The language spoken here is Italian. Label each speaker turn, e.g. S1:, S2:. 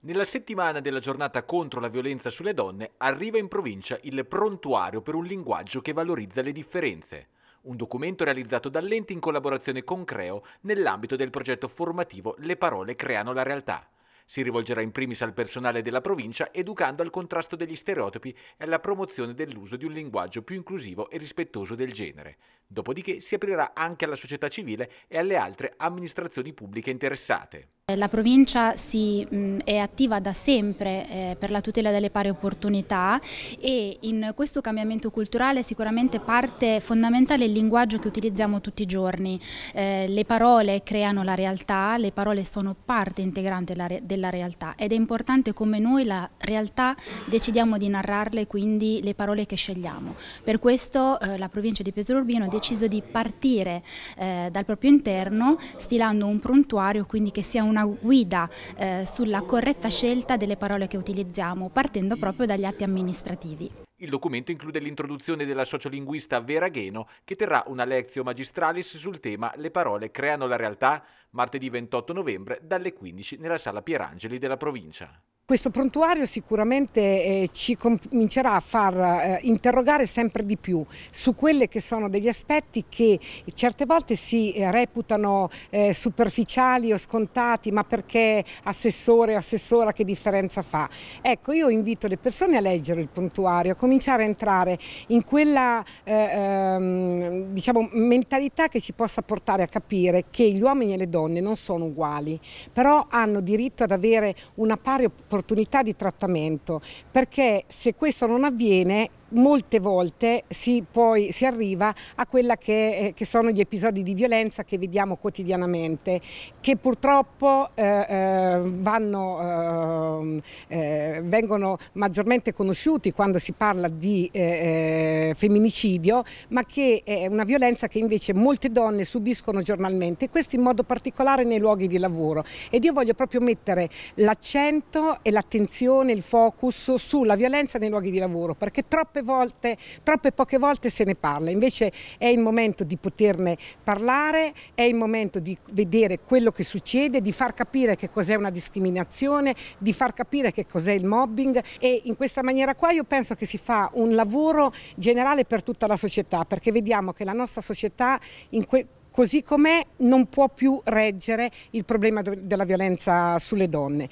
S1: Nella settimana della giornata contro la violenza sulle donne arriva in provincia il prontuario per un linguaggio che valorizza le differenze, un documento realizzato dall'ente in collaborazione con Creo nell'ambito del progetto formativo Le parole creano la realtà. Si rivolgerà in primis al personale della provincia educando al contrasto degli stereotipi e alla promozione dell'uso di un linguaggio più inclusivo e rispettoso del genere. Dopodiché si aprirà anche alla società civile e alle altre amministrazioni pubbliche interessate.
S2: Eh, la provincia si, mh, è attiva da sempre eh, per la tutela delle pari opportunità e in questo cambiamento culturale sicuramente parte fondamentale il linguaggio che utilizziamo tutti i giorni. Eh, le parole creano la realtà, le parole sono parte integrante re della realtà ed è importante come noi la realtà decidiamo di narrarle, quindi le parole che scegliamo. Per questo eh, la provincia di Pesaro Urbino ha deciso di partire eh, dal proprio interno stilando un prontuario, quindi che sia un una guida eh, sulla corretta scelta delle parole che utilizziamo, partendo proprio dagli atti amministrativi.
S1: Il documento include l'introduzione della sociolinguista Vera Gheno, che terrà una lezio magistralis sul tema Le parole creano la realtà, martedì 28 novembre dalle 15 nella sala Pierangeli della provincia.
S3: Questo prontuario sicuramente eh, ci comincerà a far eh, interrogare sempre di più su quelli che sono degli aspetti che certe volte si eh, reputano eh, superficiali o scontati, ma perché assessore o assessora che differenza fa? Ecco, io invito le persone a leggere il prontuario, a cominciare a entrare in quella eh, ehm, diciamo, mentalità che ci possa portare a capire che gli uomini e le donne non sono uguali, però hanno diritto ad avere una pari opportunità opportunità di trattamento perché se questo non avviene molte volte si, poi, si arriva a quelli che, eh, che, sono gli episodi di violenza che vediamo quotidianamente, che purtroppo eh, eh vanno, eh, eh, vengono maggiormente conosciuti quando si parla di eh, femminicidio, ma che è una violenza che invece molte donne subiscono giornalmente, questo in modo particolare nei luoghi di lavoro. Ed io voglio proprio mettere l'accento e l'attenzione, il focus sulla violenza nei luoghi di lavoro, perché troppo troppe volte, troppe poche volte se ne parla, invece è il momento di poterne parlare, è il momento di vedere quello che succede, di far capire che cos'è una discriminazione, di far capire che cos'è il mobbing e in questa maniera qua io penso che si fa un lavoro generale per tutta la società perché vediamo che la nostra società in que- così com'è non può più reggere il problema della violenza sulle donne.